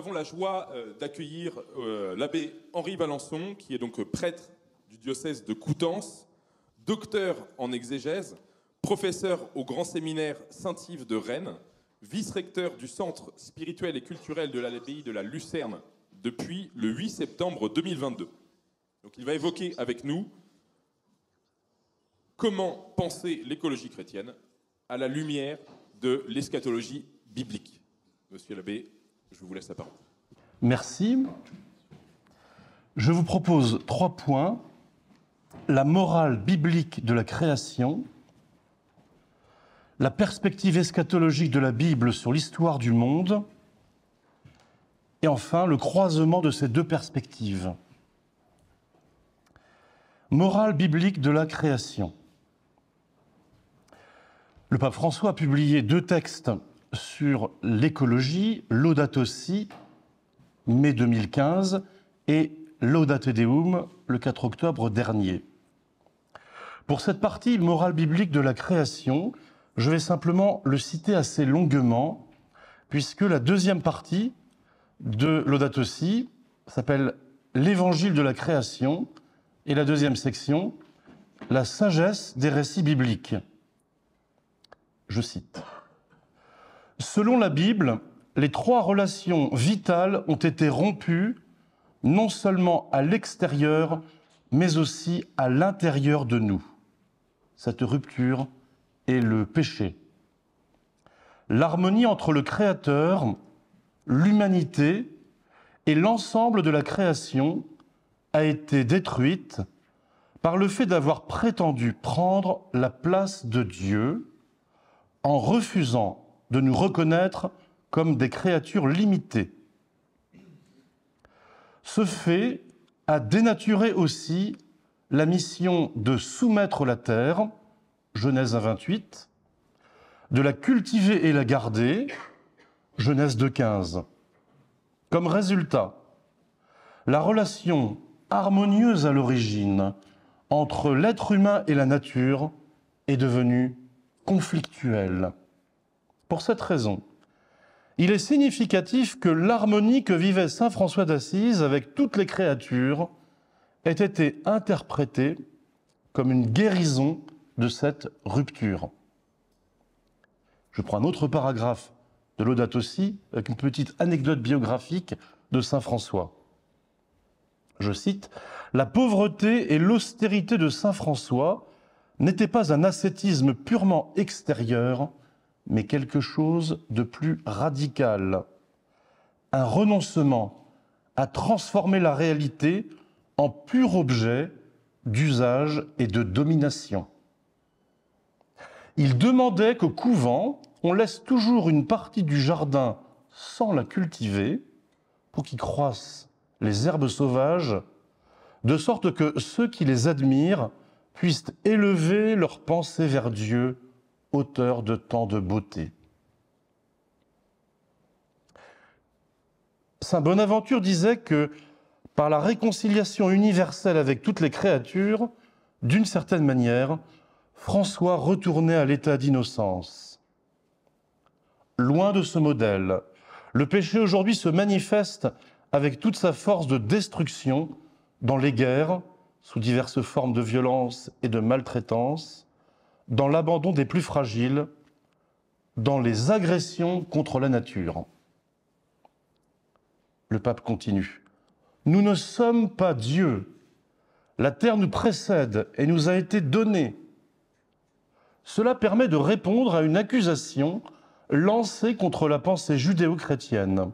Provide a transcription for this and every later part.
avons la joie euh, d'accueillir euh, l'abbé Henri Valençon, qui est donc euh, prêtre du diocèse de Coutances, docteur en exégèse, professeur au grand séminaire Saint-Yves de Rennes, vice-recteur du centre spirituel et culturel de l'abbaye de la Lucerne depuis le 8 septembre 2022. Donc il va évoquer avec nous comment penser l'écologie chrétienne à la lumière de l'eschatologie biblique. Monsieur l'abbé je vous laisse la parole. Merci. Je vous propose trois points. La morale biblique de la création, la perspective eschatologique de la Bible sur l'histoire du monde, et enfin le croisement de ces deux perspectives. Morale biblique de la création. Le pape François a publié deux textes sur l'écologie, l'audatocy, mai 2015, et Laudate Deum, le 4 octobre dernier. Pour cette partie morale biblique de la création, je vais simplement le citer assez longuement, puisque la deuxième partie de Laudato s'appelle L'évangile de la création, et la deuxième section, La sagesse des récits bibliques. Je cite. Selon la Bible, les trois relations vitales ont été rompues, non seulement à l'extérieur, mais aussi à l'intérieur de nous. Cette rupture est le péché. L'harmonie entre le Créateur, l'humanité et l'ensemble de la création a été détruite par le fait d'avoir prétendu prendre la place de Dieu en refusant de nous reconnaître comme des créatures limitées. Ce fait a dénaturé aussi la mission de soumettre la terre, Genèse 1, 28, de la cultiver et la garder, Genèse 2.15. Comme résultat, la relation harmonieuse à l'origine entre l'être humain et la nature est devenue conflictuelle. Pour cette raison, il est significatif que l'harmonie que vivait Saint François d'Assise avec toutes les créatures ait été interprétée comme une guérison de cette rupture. Je prends un autre paragraphe de l'Audate aussi, avec une petite anecdote biographique de Saint François. Je cite, La pauvreté et l'austérité de Saint François n'étaient pas un ascétisme purement extérieur, mais quelque chose de plus radical. Un renoncement à transformer la réalité en pur objet d'usage et de domination. Il demandait qu'au couvent, on laisse toujours une partie du jardin sans la cultiver pour qu'y croissent les herbes sauvages, de sorte que ceux qui les admirent puissent élever leur pensée vers Dieu auteur de tant de beauté. Saint Bonaventure disait que par la réconciliation universelle avec toutes les créatures, d'une certaine manière, François retournait à l'état d'innocence. Loin de ce modèle, le péché aujourd'hui se manifeste avec toute sa force de destruction dans les guerres, sous diverses formes de violence et de maltraitance, dans l'abandon des plus fragiles, dans les agressions contre la nature. Le pape continue. Nous ne sommes pas Dieu. La terre nous précède et nous a été donnée. Cela permet de répondre à une accusation lancée contre la pensée judéo-chrétienne.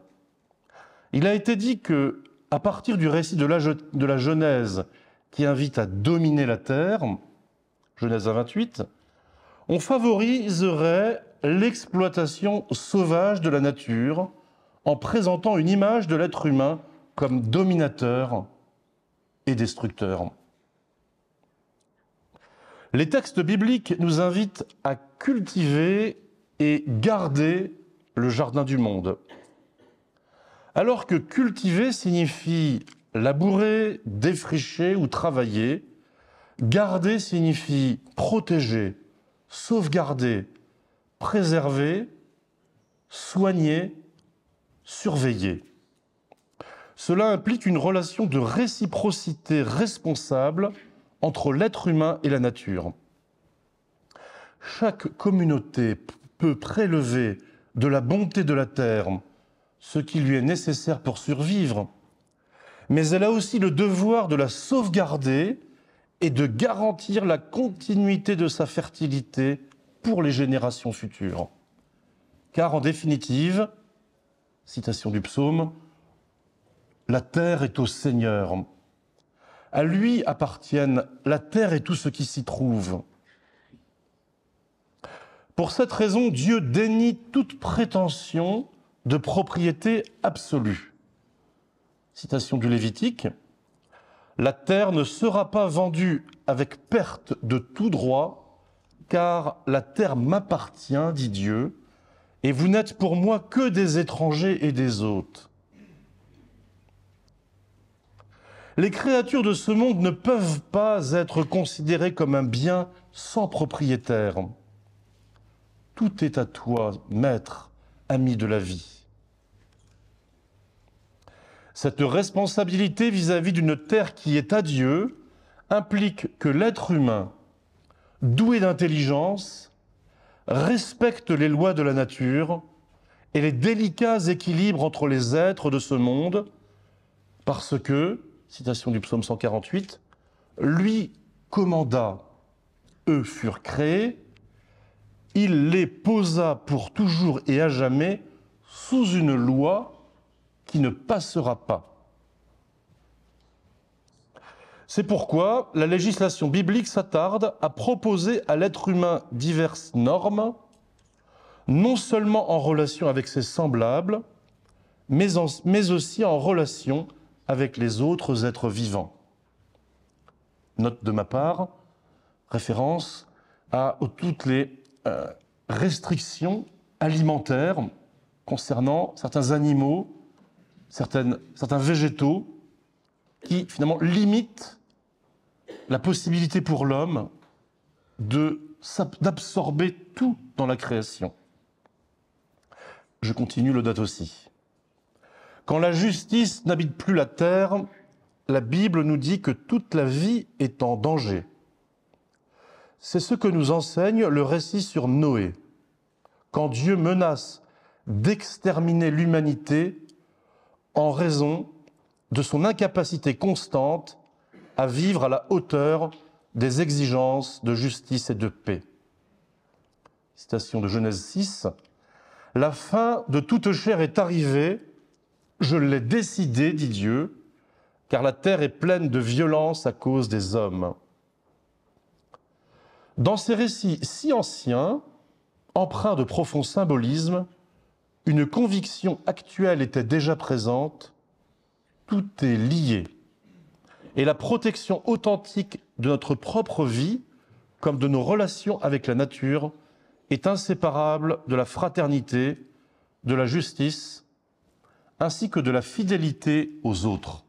Il a été dit que, à partir du récit de la, de la Genèse qui invite à dominer la terre, Genèse 28, on favoriserait l'exploitation sauvage de la nature en présentant une image de l'être humain comme dominateur et destructeur. Les textes bibliques nous invitent à cultiver et garder le jardin du monde. Alors que cultiver signifie labourer, défricher ou travailler, garder signifie protéger, sauvegarder, préserver, soigner, surveiller. Cela implique une relation de réciprocité responsable entre l'être humain et la nature. Chaque communauté peut prélever de la bonté de la terre ce qui lui est nécessaire pour survivre, mais elle a aussi le devoir de la sauvegarder et de garantir la continuité de sa fertilité pour les générations futures. Car en définitive, citation du psaume, la terre est au Seigneur. À lui appartiennent la terre et tout ce qui s'y trouve. Pour cette raison, Dieu dénie toute prétention de propriété absolue. Citation du Lévitique, la terre ne sera pas vendue avec perte de tout droit, car la terre m'appartient, dit Dieu, et vous n'êtes pour moi que des étrangers et des hôtes. Les créatures de ce monde ne peuvent pas être considérées comme un bien sans propriétaire. Tout est à toi, maître, ami de la vie. Cette responsabilité vis-à-vis d'une terre qui est à Dieu implique que l'être humain, doué d'intelligence, respecte les lois de la nature et les délicats équilibres entre les êtres de ce monde, parce que, citation du psaume 148, lui commanda, eux furent créés, il les posa pour toujours et à jamais sous une loi qui ne passera pas. C'est pourquoi la législation biblique s'attarde à proposer à l'être humain diverses normes, non seulement en relation avec ses semblables, mais, aussi en relation avec les autres êtres vivants. Note de ma part, référence à toutes les euh, restrictions alimentaires concernant certains animaux certains végétaux qui finalement limitent la possibilité pour l'homme d'absorber tout dans la création. Je continue le date aussi. Quand la justice n'habite plus la terre, la Bible nous dit que toute la vie est en danger. C'est ce que nous enseigne le récit sur Noé. Quand Dieu menace d'exterminer l'humanité, en raison de son incapacité constante à vivre à la hauteur des exigences de justice et de paix. Citation de Genèse 6. La fin de toute chair est arrivée, je l'ai décidé, dit Dieu, car la terre est pleine de violence à cause des hommes. Dans ces récits si anciens, empreints de profond symbolisme, une conviction actuelle était déjà présente, tout est lié. Et la protection authentique de notre propre vie, comme de nos relations avec la nature, est inséparable de la fraternité, de la justice, ainsi que de la fidélité aux autres.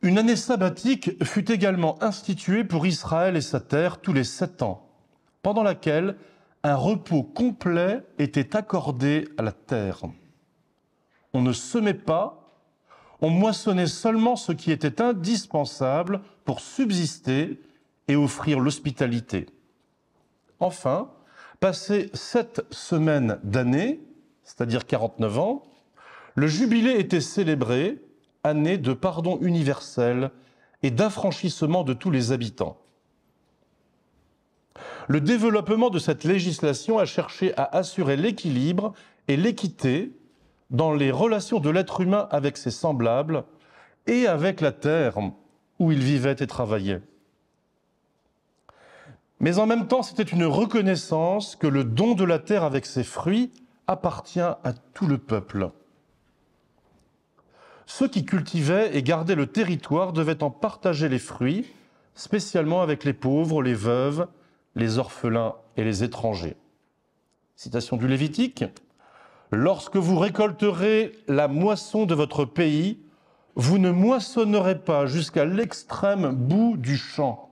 Une année sabbatique fut également instituée pour Israël et sa terre tous les sept ans, pendant laquelle un repos complet était accordé à la terre. On ne semait pas, on moissonnait seulement ce qui était indispensable pour subsister et offrir l'hospitalité. Enfin, passé sept semaines d'année, c'est-à-dire 49 ans, le jubilé était célébré, année de pardon universel et d'affranchissement de tous les habitants. Le développement de cette législation a cherché à assurer l'équilibre et l'équité dans les relations de l'être humain avec ses semblables et avec la terre où il vivait et travaillait. Mais en même temps, c'était une reconnaissance que le don de la terre avec ses fruits appartient à tout le peuple. Ceux qui cultivaient et gardaient le territoire devaient en partager les fruits, spécialement avec les pauvres, les veuves les orphelins et les étrangers. Citation du Lévitique. Lorsque vous récolterez la moisson de votre pays, vous ne moissonnerez pas jusqu'à l'extrême bout du champ.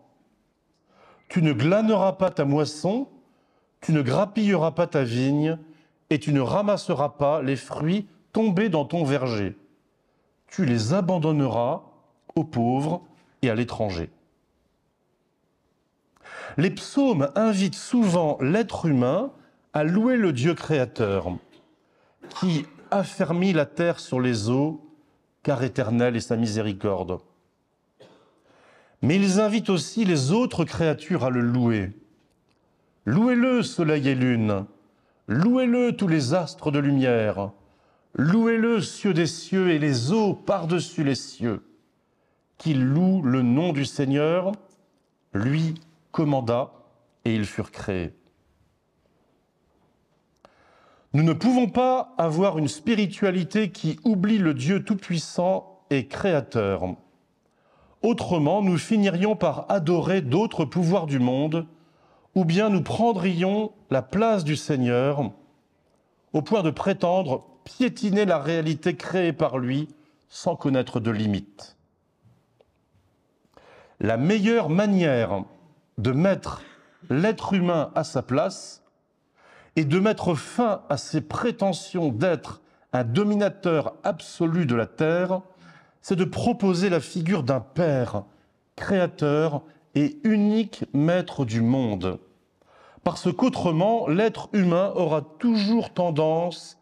Tu ne glaneras pas ta moisson, tu ne grappilleras pas ta vigne, et tu ne ramasseras pas les fruits tombés dans ton verger. Tu les abandonneras aux pauvres et à l'étranger les psaumes invitent souvent l'être humain à louer le Dieu créateur, qui affermit la terre sur les eaux, car éternelle est sa miséricorde. Mais ils invitent aussi les autres créatures à le louer. Louez-le, soleil et lune, louez-le, tous les astres de lumière, louez-le, cieux des cieux et les eaux par-dessus les cieux, qui loue le nom du Seigneur, lui commanda, et ils furent créés. Nous ne pouvons pas avoir une spiritualité qui oublie le Dieu Tout-Puissant et Créateur. Autrement, nous finirions par adorer d'autres pouvoirs du monde, ou bien nous prendrions la place du Seigneur, au point de prétendre piétiner la réalité créée par lui sans connaître de limites. La meilleure manière de mettre l'être humain à sa place et de mettre fin à ses prétentions d'être un dominateur absolu de la Terre, c'est de proposer la figure d'un Père, créateur et unique maître du monde. Parce qu'autrement, l'être humain aura toujours tendance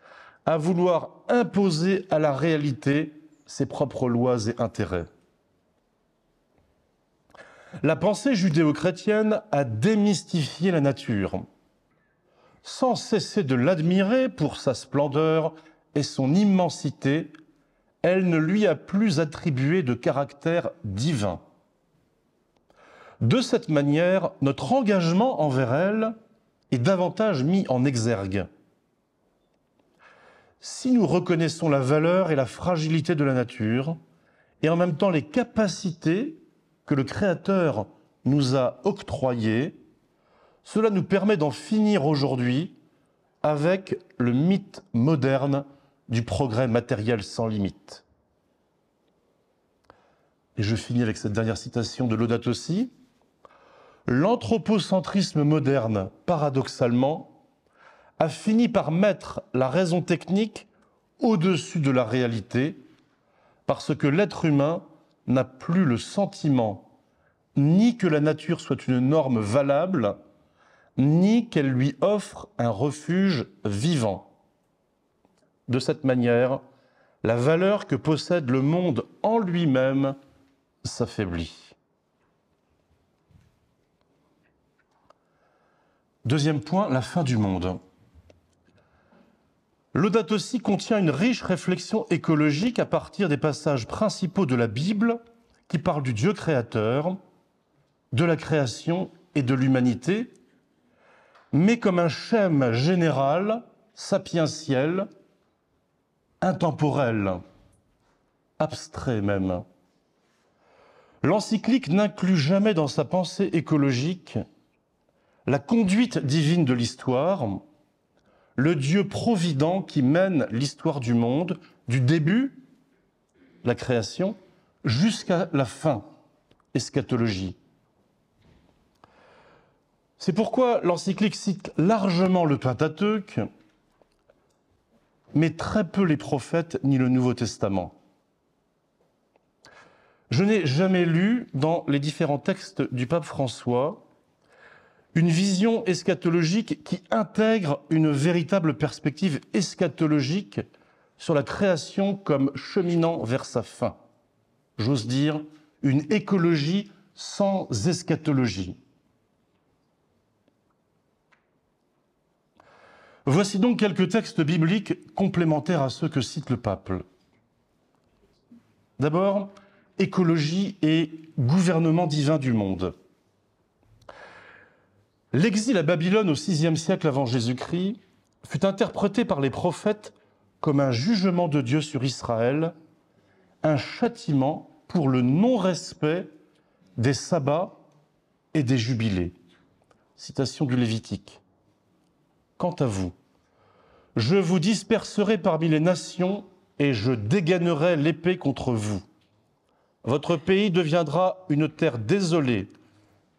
à vouloir imposer à la réalité ses propres lois et intérêts la pensée judéo-chrétienne a démystifié la nature, sans cesser de l'admirer pour sa splendeur et son immensité, elle ne lui a plus attribué de caractère divin. De cette manière, notre engagement envers elle est davantage mis en exergue. Si nous reconnaissons la valeur et la fragilité de la nature, et en même temps les capacités que le Créateur nous a octroyé, cela nous permet d'en finir aujourd'hui avec le mythe moderne du progrès matériel sans limite. Et je finis avec cette dernière citation de Laudato aussi. L'anthropocentrisme moderne, paradoxalement, a fini par mettre la raison technique au-dessus de la réalité, parce que l'être humain n'a plus le sentiment ni que la nature soit une norme valable, ni qu'elle lui offre un refuge vivant. De cette manière, la valeur que possède le monde en lui-même s'affaiblit. Deuxième point, la fin du monde. L'Odatossi aussi contient une riche réflexion écologique à partir des passages principaux de la Bible qui parlent du Dieu créateur, de la création et de l'humanité, mais comme un schème général, sapientiel, intemporel, abstrait même. L'encyclique n'inclut jamais dans sa pensée écologique la conduite divine de l'histoire, le Dieu provident qui mène l'histoire du monde du début, la création, jusqu'à la fin, eschatologie. C'est pourquoi l'encyclique cite largement le Pentateuque, mais très peu les prophètes ni le Nouveau Testament. Je n'ai jamais lu dans les différents textes du pape François une vision eschatologique qui intègre une véritable perspective eschatologique sur la création comme cheminant vers sa fin. J'ose dire une écologie sans eschatologie. Voici donc quelques textes bibliques complémentaires à ceux que cite le pape. D'abord, écologie et gouvernement divin du monde. L'exil à Babylone au VIe siècle avant Jésus-Christ fut interprété par les prophètes comme un jugement de Dieu sur Israël, un châtiment pour le non-respect des sabbats et des jubilés. Citation du Lévitique. Quant à vous, je vous disperserai parmi les nations et je dégainerai l'épée contre vous. Votre pays deviendra une terre désolée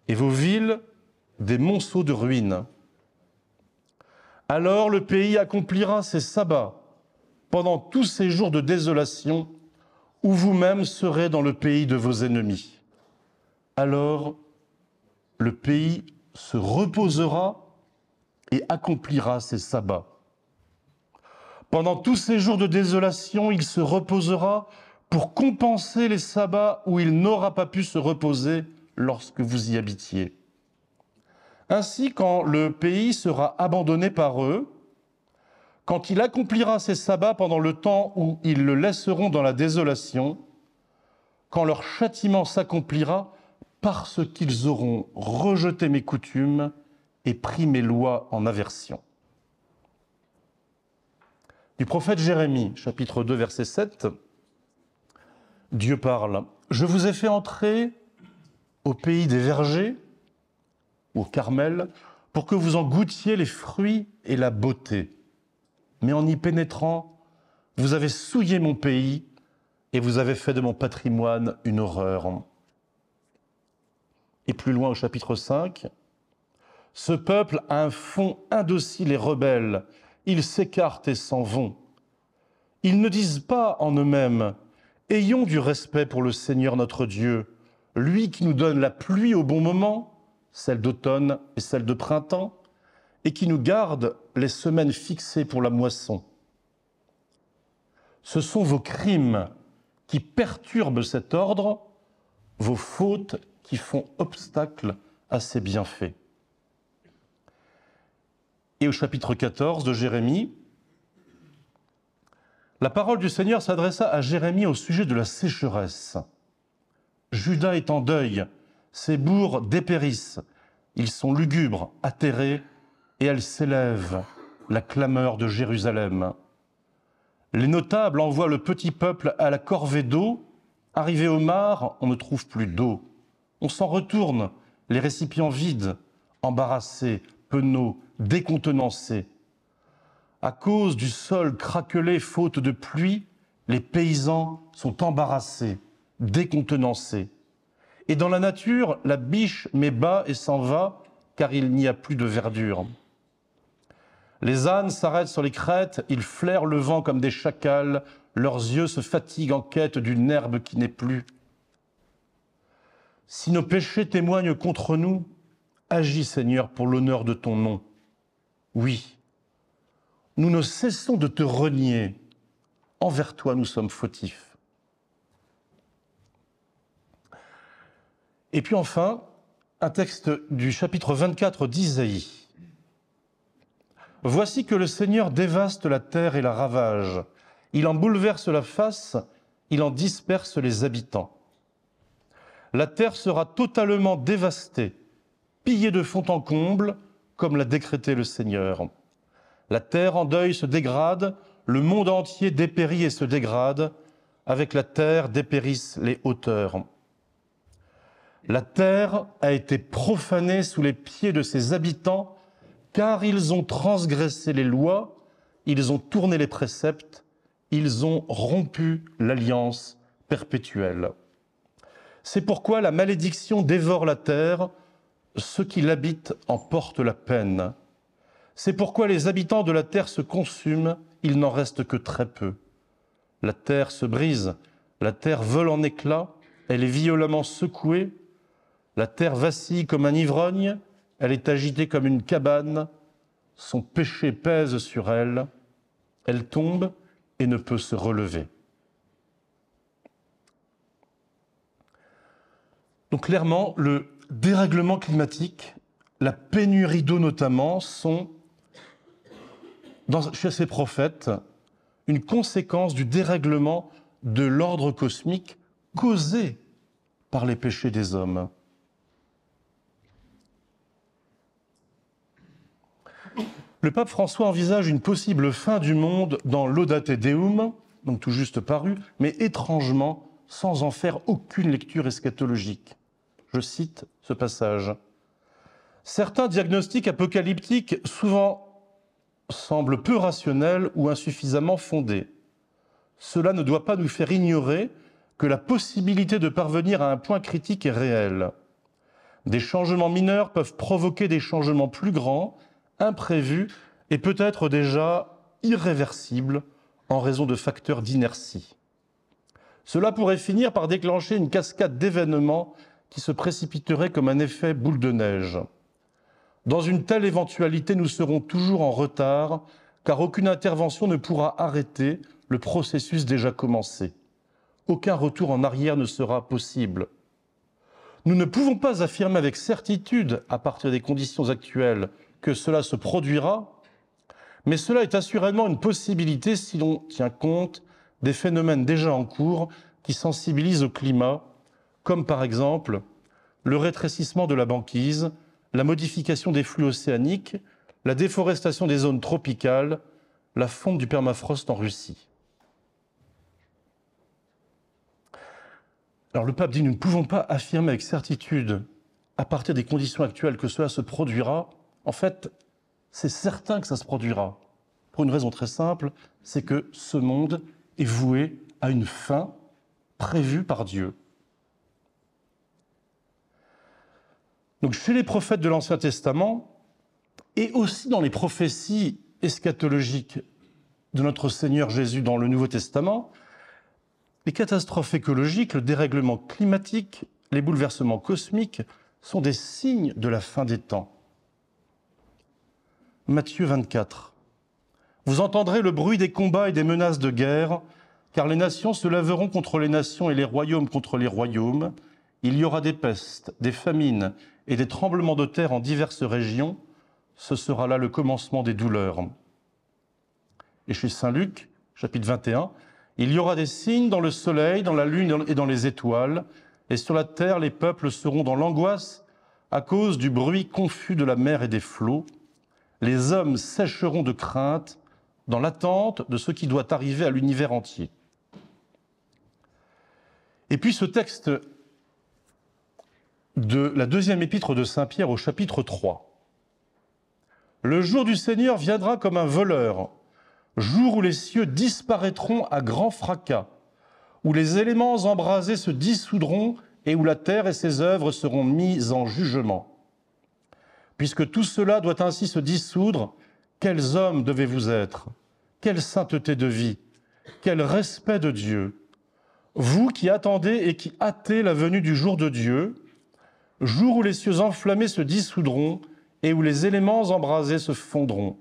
et vos villes des monceaux de ruines. Alors le pays accomplira ses sabbats pendant tous ces jours de désolation où vous-même serez dans le pays de vos ennemis. Alors le pays se reposera et accomplira ses sabbats. Pendant tous ces jours de désolation, il se reposera pour compenser les sabbats où il n'aura pas pu se reposer lorsque vous y habitiez. Ainsi, quand le pays sera abandonné par eux, quand il accomplira ses sabbats pendant le temps où ils le laisseront dans la désolation, quand leur châtiment s'accomplira parce qu'ils auront rejeté mes coutumes et pris mes lois en aversion. Du prophète Jérémie, chapitre 2, verset 7, Dieu parle, Je vous ai fait entrer au pays des vergers, au Carmel, pour que vous en goûtiez les fruits et la beauté. Mais en y pénétrant, vous avez souillé mon pays et vous avez fait de mon patrimoine une horreur. Et plus loin au chapitre 5, ce peuple a un fond indocile et rebelle. Ils s'écartent et s'en vont. Ils ne disent pas en eux-mêmes, Ayons du respect pour le Seigneur notre Dieu, lui qui nous donne la pluie au bon moment celle d'automne et celle de printemps, et qui nous garde les semaines fixées pour la moisson. Ce sont vos crimes qui perturbent cet ordre, vos fautes qui font obstacle à ses bienfaits. Et au chapitre 14 de Jérémie, la parole du Seigneur s'adressa à Jérémie au sujet de la sécheresse. Judas est en deuil, ces bourgs dépérissent, ils sont lugubres, atterrés, et elle s'élève, la clameur de Jérusalem. Les notables envoient le petit peuple à la corvée d'eau. arrivés au mar, on ne trouve plus d'eau. On s'en retourne, les récipients vides, embarrassés, penauds, décontenancés. À cause du sol craquelé faute de pluie, les paysans sont embarrassés, décontenancés. Et dans la nature, la biche met bas et s'en va, car il n'y a plus de verdure. Les ânes s'arrêtent sur les crêtes, ils flairent le vent comme des chacals, leurs yeux se fatiguent en quête d'une herbe qui n'est plus. Si nos péchés témoignent contre nous, agis Seigneur pour l'honneur de ton nom. Oui, nous ne cessons de te renier. Envers toi, nous sommes fautifs. Et puis enfin, un texte du chapitre 24 d'Isaïe. Voici que le Seigneur dévaste la terre et la ravage. Il en bouleverse la face, il en disperse les habitants. La terre sera totalement dévastée, pillée de fond en comble, comme l'a décrété le Seigneur. La terre en deuil se dégrade, le monde entier dépérit et se dégrade, avec la terre dépérissent les hauteurs. La terre a été profanée sous les pieds de ses habitants, car ils ont transgressé les lois, ils ont tourné les préceptes, ils ont rompu l'alliance perpétuelle. C'est pourquoi la malédiction dévore la terre, ceux qui l'habitent en portent la peine. C'est pourquoi les habitants de la terre se consument, il n'en reste que très peu. La terre se brise, la terre vole en éclats, elle est violemment secouée, la terre vacille comme un ivrogne, elle est agitée comme une cabane, son péché pèse sur elle, elle tombe et ne peut se relever. Donc clairement, le dérèglement climatique, la pénurie d'eau notamment, sont, chez ces prophètes, une conséquence du dérèglement de l'ordre cosmique causé par les péchés des hommes. Le pape François envisage une possible fin du monde dans l'Audate Deum, donc tout juste paru, mais étrangement sans en faire aucune lecture eschatologique. Je cite ce passage. Certains diagnostics apocalyptiques, souvent semblent peu rationnels ou insuffisamment fondés. Cela ne doit pas nous faire ignorer que la possibilité de parvenir à un point critique est réelle. Des changements mineurs peuvent provoquer des changements plus grands imprévu et peut-être déjà irréversible en raison de facteurs d'inertie. Cela pourrait finir par déclencher une cascade d'événements qui se précipiterait comme un effet boule de neige. Dans une telle éventualité, nous serons toujours en retard, car aucune intervention ne pourra arrêter le processus déjà commencé. Aucun retour en arrière ne sera possible. Nous ne pouvons pas affirmer avec certitude, à partir des conditions actuelles, que cela se produira, mais cela est assurément une possibilité si l'on tient compte des phénomènes déjà en cours qui sensibilisent au climat, comme par exemple le rétrécissement de la banquise, la modification des flux océaniques, la déforestation des zones tropicales, la fonte du permafrost en Russie. Alors le pape dit, nous ne pouvons pas affirmer avec certitude, à partir des conditions actuelles, que cela se produira, en fait, c'est certain que ça se produira. Pour une raison très simple, c'est que ce monde est voué à une fin prévue par Dieu. Donc chez les prophètes de l'Ancien Testament, et aussi dans les prophéties eschatologiques de notre Seigneur Jésus dans le Nouveau Testament, les catastrophes écologiques, le dérèglement climatique, les bouleversements cosmiques sont des signes de la fin des temps. Matthieu 24. Vous entendrez le bruit des combats et des menaces de guerre, car les nations se laveront contre les nations et les royaumes contre les royaumes. Il y aura des pestes, des famines et des tremblements de terre en diverses régions. Ce sera là le commencement des douleurs. Et chez Saint Luc, chapitre 21, il y aura des signes dans le soleil, dans la lune et dans les étoiles, et sur la terre les peuples seront dans l'angoisse à cause du bruit confus de la mer et des flots les hommes sécheront de crainte dans l'attente de ce qui doit arriver à l'univers entier. Et puis ce texte de la deuxième épître de Saint Pierre au chapitre 3. Le jour du Seigneur viendra comme un voleur, jour où les cieux disparaîtront à grand fracas, où les éléments embrasés se dissoudront et où la terre et ses œuvres seront mises en jugement puisque tout cela doit ainsi se dissoudre, quels hommes devez-vous être Quelle sainteté de vie Quel respect de Dieu Vous qui attendez et qui hâtez la venue du jour de Dieu, jour où les cieux enflammés se dissoudront et où les éléments embrasés se fondront.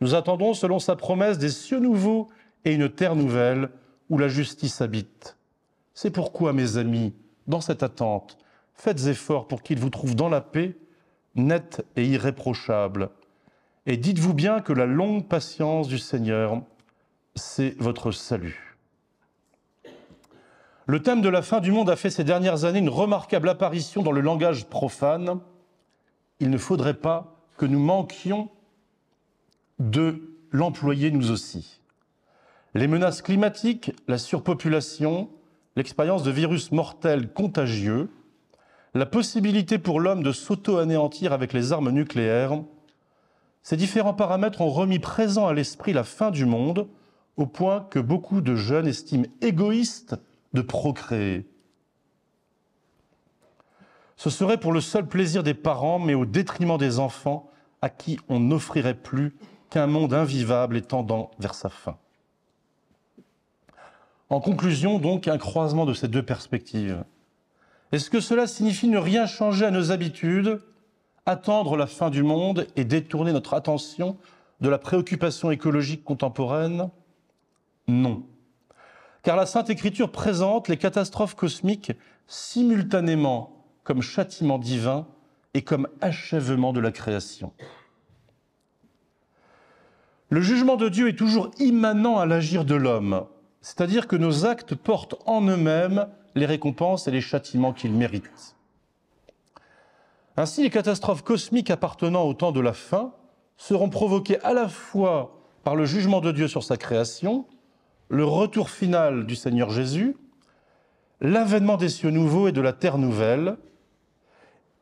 Nous attendons, selon sa promesse, des cieux nouveaux et une terre nouvelle où la justice habite. C'est pourquoi, mes amis, dans cette attente, faites effort pour qu'il vous trouve dans la paix nette et irréprochable. Et dites-vous bien que la longue patience du Seigneur, c'est votre salut. Le thème de la fin du monde a fait ces dernières années une remarquable apparition dans le langage profane. Il ne faudrait pas que nous manquions de l'employer nous aussi. Les menaces climatiques, la surpopulation, l'expérience de virus mortels contagieux, la possibilité pour l'homme de s'auto-anéantir avec les armes nucléaires, ces différents paramètres ont remis présent à l'esprit la fin du monde, au point que beaucoup de jeunes estiment égoïste de procréer. Ce serait pour le seul plaisir des parents, mais au détriment des enfants, à qui on n'offrirait plus qu'un monde invivable et tendant vers sa fin. En conclusion, donc, un croisement de ces deux perspectives. Est-ce que cela signifie ne rien changer à nos habitudes, attendre la fin du monde et détourner notre attention de la préoccupation écologique contemporaine Non. Car la Sainte Écriture présente les catastrophes cosmiques simultanément comme châtiment divin et comme achèvement de la création. Le jugement de Dieu est toujours immanent à l'agir de l'homme, c'est-à-dire que nos actes portent en eux-mêmes les récompenses et les châtiments qu'il mérite. Ainsi, les catastrophes cosmiques appartenant au temps de la fin seront provoquées à la fois par le jugement de Dieu sur sa création, le retour final du Seigneur Jésus, l'avènement des cieux nouveaux et de la terre nouvelle,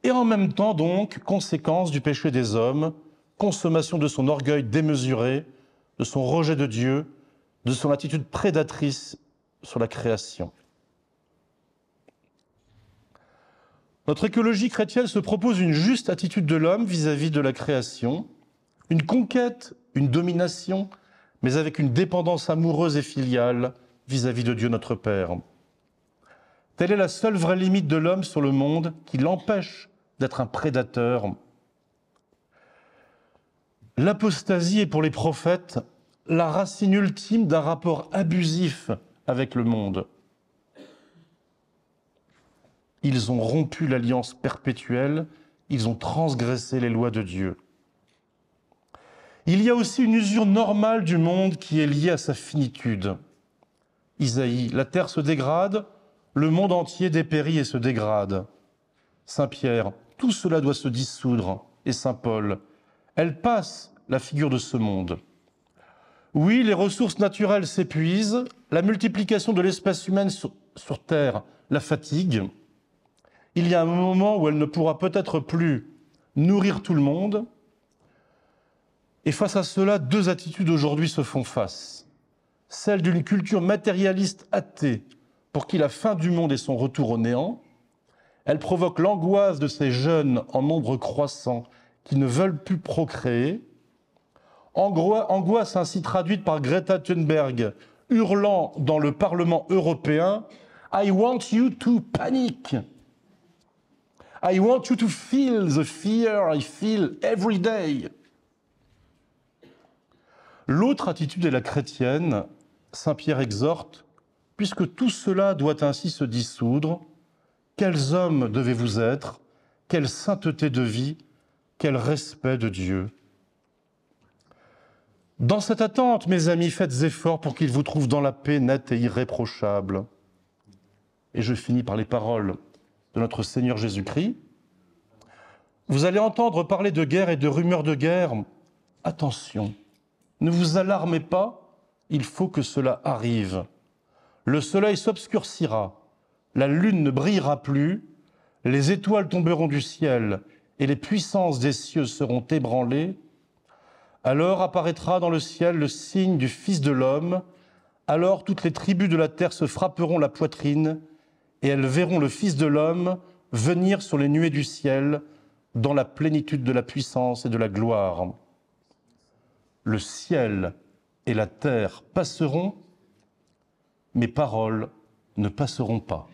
et en même temps donc conséquence du péché des hommes, consommation de son orgueil démesuré, de son rejet de Dieu, de son attitude prédatrice sur la création. Notre écologie chrétienne se propose une juste attitude de l'homme vis-à-vis de la création, une conquête, une domination, mais avec une dépendance amoureuse et filiale vis-à-vis de Dieu notre Père. Telle est la seule vraie limite de l'homme sur le monde qui l'empêche d'être un prédateur. L'apostasie est pour les prophètes la racine ultime d'un rapport abusif avec le monde. Ils ont rompu l'alliance perpétuelle, ils ont transgressé les lois de Dieu. Il y a aussi une usure normale du monde qui est liée à sa finitude. Isaïe, la terre se dégrade, le monde entier dépérit et se dégrade. Saint Pierre, tout cela doit se dissoudre. Et Saint Paul, elle passe la figure de ce monde. Oui, les ressources naturelles s'épuisent, la multiplication de l'espèce humaine sur Terre la fatigue, il y a un moment où elle ne pourra peut-être plus nourrir tout le monde. Et face à cela, deux attitudes aujourd'hui se font face. Celle d'une culture matérialiste athée, pour qui la fin du monde est son retour au néant. Elle provoque l'angoisse de ces jeunes en nombre croissant qui ne veulent plus procréer. Angoisse ainsi traduite par Greta Thunberg, hurlant dans le Parlement européen I want you to panic I want you to feel the fear I feel every day. L'autre attitude est la chrétienne. Saint Pierre exhorte, puisque tout cela doit ainsi se dissoudre, quels hommes devez-vous être, quelle sainteté de vie, quel respect de Dieu. Dans cette attente, mes amis, faites effort pour qu'ils vous trouvent dans la paix nette et irréprochable. Et je finis par les paroles de notre Seigneur Jésus-Christ. Vous allez entendre parler de guerre et de rumeurs de guerre. Attention, ne vous alarmez pas, il faut que cela arrive. Le soleil s'obscurcira, la lune ne brillera plus, les étoiles tomberont du ciel et les puissances des cieux seront ébranlées. Alors apparaîtra dans le ciel le signe du Fils de l'homme. Alors toutes les tribus de la terre se frapperont la poitrine et elles verront le Fils de l'homme venir sur les nuées du ciel dans la plénitude de la puissance et de la gloire. Le ciel et la terre passeront, mes paroles ne passeront pas.